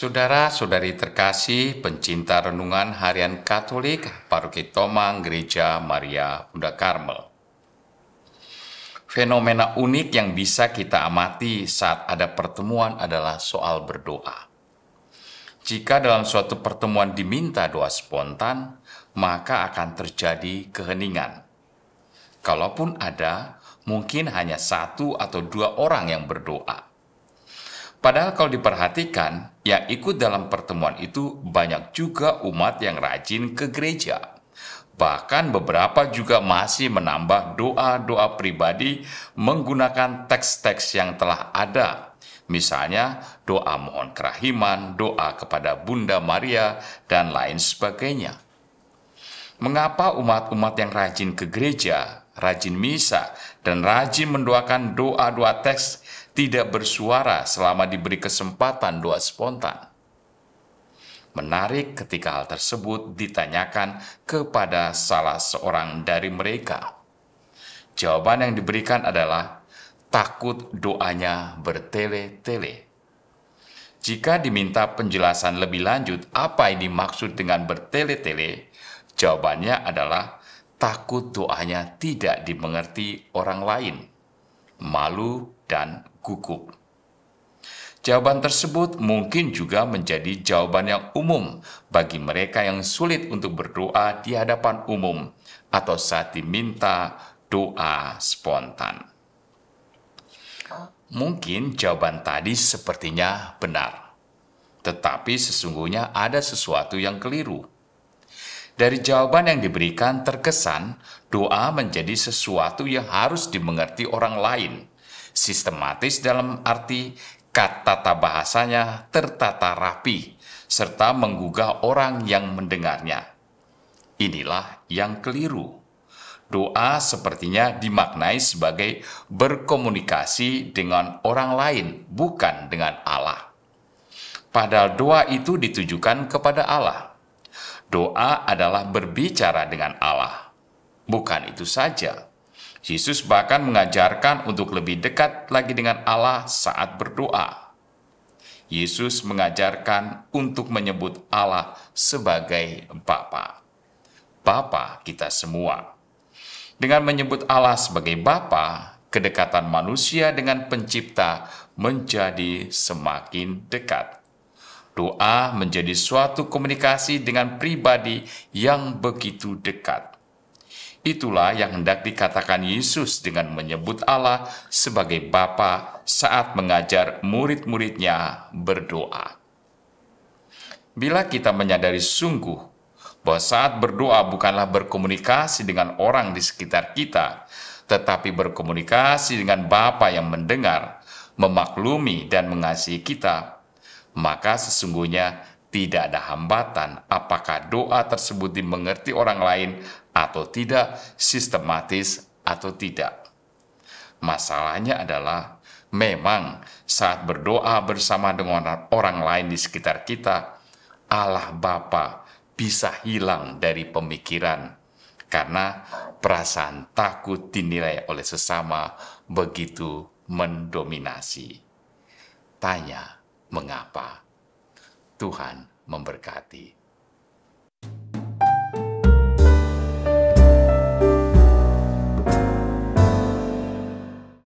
Saudara-saudari terkasih pencinta renungan harian Katolik Paroki Tomang Gereja Maria Bunda Karmel. Fenomena unik yang bisa kita amati saat ada pertemuan adalah soal berdoa. Jika dalam suatu pertemuan diminta doa spontan, maka akan terjadi keheningan. Kalaupun ada, mungkin hanya satu atau dua orang yang berdoa Padahal kalau diperhatikan, yang ikut dalam pertemuan itu banyak juga umat yang rajin ke gereja. Bahkan beberapa juga masih menambah doa-doa pribadi menggunakan teks-teks yang telah ada. Misalnya doa mohon kerahiman, doa kepada Bunda Maria, dan lain sebagainya. Mengapa umat-umat yang rajin ke gereja rajin misa, dan rajin mendoakan doa-doa teks tidak bersuara selama diberi kesempatan doa spontan. Menarik ketika hal tersebut ditanyakan kepada salah seorang dari mereka. Jawaban yang diberikan adalah takut doanya bertele-tele. Jika diminta penjelasan lebih lanjut apa yang dimaksud dengan bertele-tele, jawabannya adalah takut doanya tidak dimengerti orang lain, malu, dan gugup. Jawaban tersebut mungkin juga menjadi jawaban yang umum bagi mereka yang sulit untuk berdoa di hadapan umum atau saat diminta doa spontan. Mungkin jawaban tadi sepertinya benar, tetapi sesungguhnya ada sesuatu yang keliru dari jawaban yang diberikan, terkesan doa menjadi sesuatu yang harus dimengerti orang lain, sistematis dalam arti kata kata bahasanya tertata rapi, serta menggugah orang yang mendengarnya. Inilah yang keliru. Doa sepertinya dimaknai sebagai berkomunikasi dengan orang lain, bukan dengan Allah. Padahal doa itu ditujukan kepada Allah. Doa adalah berbicara dengan Allah. Bukan itu saja. Yesus bahkan mengajarkan untuk lebih dekat lagi dengan Allah saat berdoa. Yesus mengajarkan untuk menyebut Allah sebagai Bapa. Bapa kita semua. Dengan menyebut Allah sebagai Bapa, kedekatan manusia dengan pencipta menjadi semakin dekat. Doa menjadi suatu komunikasi dengan pribadi yang begitu dekat. Itulah yang hendak dikatakan Yesus dengan menyebut Allah sebagai Bapa saat mengajar murid-muridnya berdoa. Bila kita menyadari sungguh bahwa saat berdoa bukanlah berkomunikasi dengan orang di sekitar kita, tetapi berkomunikasi dengan Bapa yang mendengar, memaklumi, dan mengasihi kita, maka sesungguhnya tidak ada hambatan apakah doa tersebut dimengerti orang lain atau tidak, sistematis atau tidak. Masalahnya adalah memang saat berdoa bersama dengan orang lain di sekitar kita, Allah Bapa bisa hilang dari pemikiran karena perasaan takut dinilai oleh sesama begitu mendominasi. Tanya, mengapa. Tuhan memberkati.